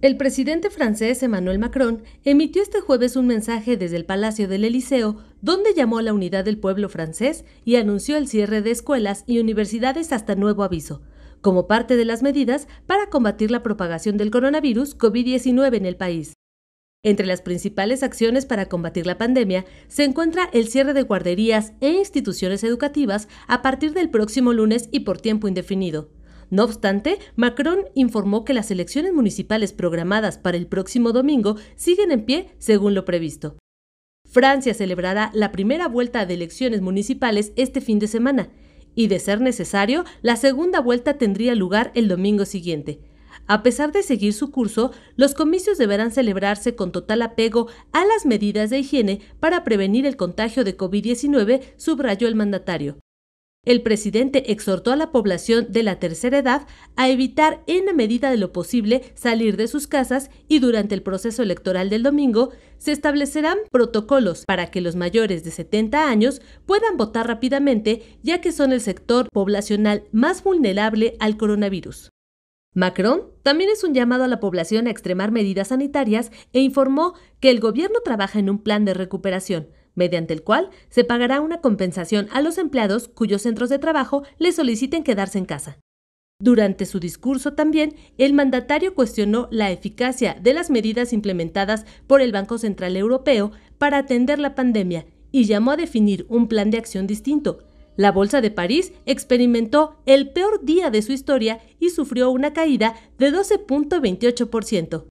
El presidente francés Emmanuel Macron emitió este jueves un mensaje desde el Palacio del Eliseo donde llamó a la unidad del pueblo francés y anunció el cierre de escuelas y universidades hasta nuevo aviso, como parte de las medidas para combatir la propagación del coronavirus COVID-19 en el país. Entre las principales acciones para combatir la pandemia se encuentra el cierre de guarderías e instituciones educativas a partir del próximo lunes y por tiempo indefinido. No obstante, Macron informó que las elecciones municipales programadas para el próximo domingo siguen en pie según lo previsto. Francia celebrará la primera vuelta de elecciones municipales este fin de semana y, de ser necesario, la segunda vuelta tendría lugar el domingo siguiente. A pesar de seguir su curso, los comicios deberán celebrarse con total apego a las medidas de higiene para prevenir el contagio de COVID-19, subrayó el mandatario el presidente exhortó a la población de la tercera edad a evitar en la medida de lo posible salir de sus casas y durante el proceso electoral del domingo se establecerán protocolos para que los mayores de 70 años puedan votar rápidamente ya que son el sector poblacional más vulnerable al coronavirus. Macron también es un llamado a la población a extremar medidas sanitarias e informó que el gobierno trabaja en un plan de recuperación, mediante el cual se pagará una compensación a los empleados cuyos centros de trabajo le soliciten quedarse en casa. Durante su discurso también, el mandatario cuestionó la eficacia de las medidas implementadas por el Banco Central Europeo para atender la pandemia y llamó a definir un plan de acción distinto. La Bolsa de París experimentó el peor día de su historia y sufrió una caída de 12.28%.